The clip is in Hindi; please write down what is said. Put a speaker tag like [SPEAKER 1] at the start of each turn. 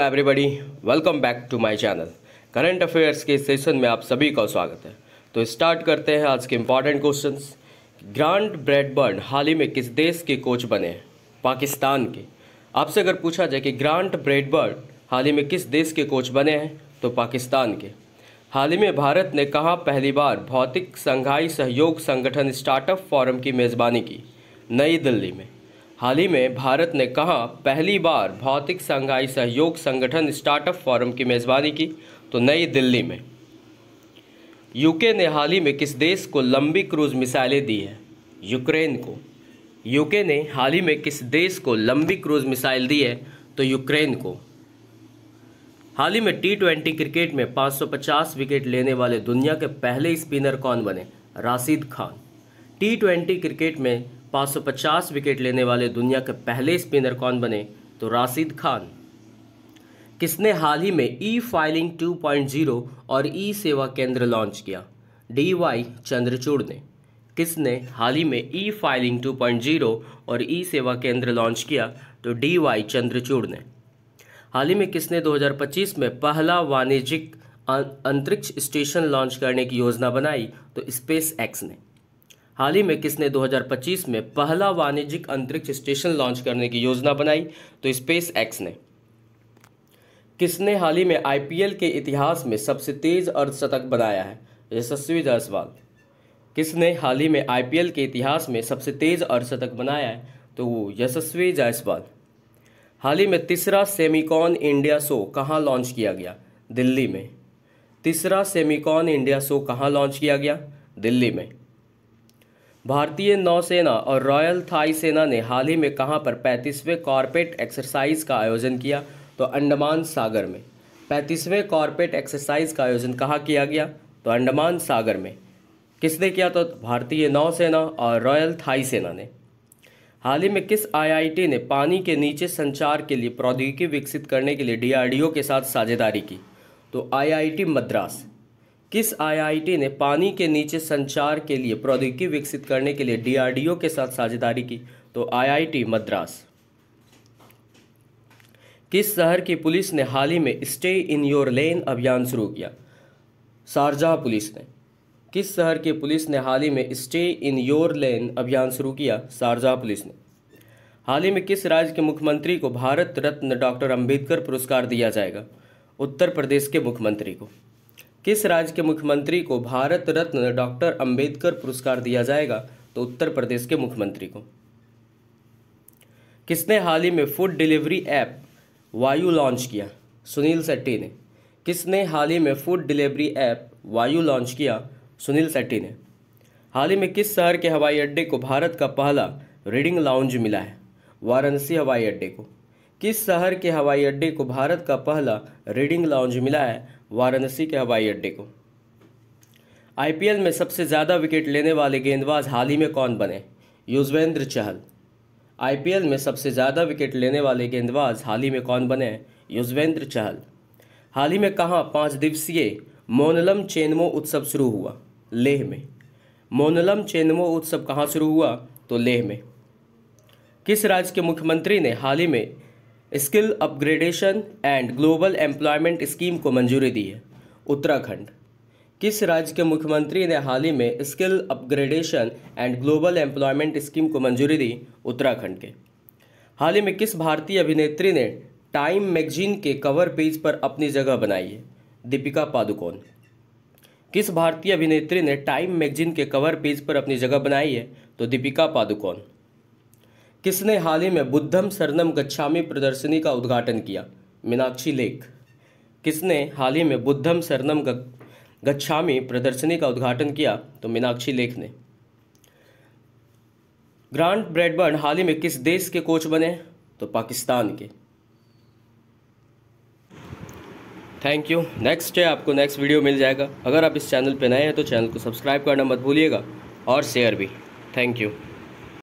[SPEAKER 1] everybody welcome back to my channel current affairs के सेशन में आप सभी का स्वागत है तो स्टार्ट करते हैं आज के इम्पॉर्टेंट क्वेश्चंस ग्रांड ब्रेडबर्न हाल ही में किस देश के कोच बने पाकिस्तान के आपसे अगर पूछा जाए कि ग्रांट ब्रेडबर्न हाल ही में किस देश के कोच बने हैं तो पाकिस्तान के हाल ही में भारत ने कहाँ पहली बार भौतिक संघाई सहयोग संगठन स्टार्टअप फॉरम की मेज़बानी की नई दिल्ली में हाल ही में भारत ने कहा पहली बार भौतिक संघाई सहयोग संगठन स्टार्टअप फोरम की मेज़बानी की तो नई दिल्ली में यूके ने हाल ही में किस देश को लंबी क्रूज मिसाइलें दी है यूक्रेन को यूके ने हाल ही में किस देश को लंबी क्रूज मिसाइल दी है तो यूक्रेन को हाल ही में टी ट्वेंटी क्रिकेट में 550 विकेट लेने वाले दुनिया के पहले स्पिनर कौन बने Rashid Khan T twenty cricket में 550 विकेट लेने वाले दुनिया के पहले स्पिनर कौन बने तो राशिद खान किसने हाल ही में ई फाइलिंग 2.0 और ई सेवा केंद्र लॉन्च किया डी वाई चंद्रचूड़ ने किसने हाल ही में ई फाइलिंग 2.0 और ई सेवा केंद्र लॉन्च किया तो डी वाई चंद्रचूड़ ने हाल ही में किसने 2025 में पहला वाणिज्यिक अं-, अंतरिक्ष स्टेशन लॉन्च करने की योजना बनाई तो स्पेस एक्स ने हाल ही में किसने 2025 में पहला वाणिज्यिक अंतरिक्ष स्टेशन लॉन्च करने की योजना बनाई तो स्पेस एक्स ने किसने हाल ही में आईपीएल के इतिहास में सबसे तेज अर्धशतक बनाया है यशस्वी जायसवाल किसने हाल ही में आईपीएल के इतिहास में सबसे तेज अर्धशतक बनाया है तो वो यशस्वी जायसवाल हाल ही में तीसरा सेमिकॉन इंडिया शो कहाँ लॉन्च किया गया दिल्ली में तीसरा सेमिकॉन इंडिया शो कहाँ लॉन्च किया गया दिल्ली में भारतीय नौसेना और रॉयल थाई सेना ने हाल ही में कहाँ पर पैंतीसवें कॉरपेट एक्सरसाइज का आयोजन किया तो अंडमान सागर में पैंतीसवें कॉरपेट एक्सरसाइज का आयोजन कहाँ किया गया तो अंडमान सागर में किसने किया तो भारतीय नौसेना और रॉयल थाई सेना ने हाल ही में किस आईआईटी ने पानी के नीचे संचार के लिए प्रौद्योगिकी विकसित करने के लिए डीआरडीओ के साथ साझेदारी की तो आईआईटी मद्रास किस आईआईटी ने पानी के नीचे संचार के लिए प्रौद्योगिकी विकसित करने के लिए डीआरडीओ के साथ साझेदारी की तो आईआईटी मद्रास किस शहर की पुलिस ने हाल ही में स्टे इन योर लेन अभियान शुरू किया शारजहा पुलिस ने किस शहर की पुलिस ने हाल ही में स्टे इन योर लेन अभियान शुरू किया शारजहा पुलिस ने हाल ही में किस राज्य के मुख्यमंत्री को भारत रत्न डॉक्टर अंबेडकर पुरस्कार दिया जाएगा उत्तर प्रदेश के मुख्यमंत्री को किस राज्य के मुख्यमंत्री को भारत रत्न डॉक्टर अंबेडकर पुरस्कार दिया जाएगा तो उत्तर प्रदेश के मुख्यमंत्री को किसने हाल ही में food delivery app Waayu launch किया सुनील सेट्टी ने किसने हाल ही में food delivery app Waayu launch किया सुनील सेट्टी ने हाल ही में किस शहर के हवाई अड्डे को भारत का पहला रीडिंग लाउंज मिला है वाराणसी हवाई अड्डे को किस शहर के हवाई अड्डे को भारत का पहला रीडिंग लाउंज मिला है वाराणसी के हवाई अड्डे को आईपीएल में सबसे ज़्यादा विकेट लेने वाले गेंदबाज हाल ही में कौन बने युजवेंद्र चहल आईपीएल में सबसे ज़्यादा विकेट लेने वाले गेंदबाज हाल ही में कौन बने युजवेंद्र चहल हाल ही में कहाँ पाँच दिवसीय मोनलम चेनमो उत्सव शुरू हुआ लेह में मोनलम चेनमो उत्सव कहाँ शुरू हुआ तो लेह में किस राज्य के मुख्यमंत्री ने हाल ही में skill upgradation and global employment scheme को मंजूरी दी है उत्तराखंड किस राज्य के मुख्यमंत्री ने हाल ही में skill upgradation and global employment scheme को मंजूरी दी उत्तराखंड के हाल ही में किस भारतीय अभिनेत्री ने टाइम मैगजीन के कवर पेज पर अपनी जगह बनाई है दीपिका पादुकोण किस भारतीय अभिनेत्री ने टाइम मैगजीन के कवर पेज पर अपनी जगह बनाई है तो दीपिका पादुकोण किसने हाल ही में बुद्धम सरनम गच्छामी प्रदर्शनी का उद्घाटन किया मीनाक्षी लेख किसने हाल ही में बुद्धम सरनम गच्छामी प्रदर्शनी का उद्घाटन किया तो मीनाक्षी लेख ने ग्रांट ब्रेडबर्न हाल ही में किस देश के कोच बने तो पाकिस्तान के थैंक यू नेक्स्ट है आपको नेक्स्ट वीडियो मिल जाएगा अगर आप इस चैनल पर नए हैं तो चैनल को सब्सक्राइब करना मत भूलिएगा और शेयर भी थैंक यू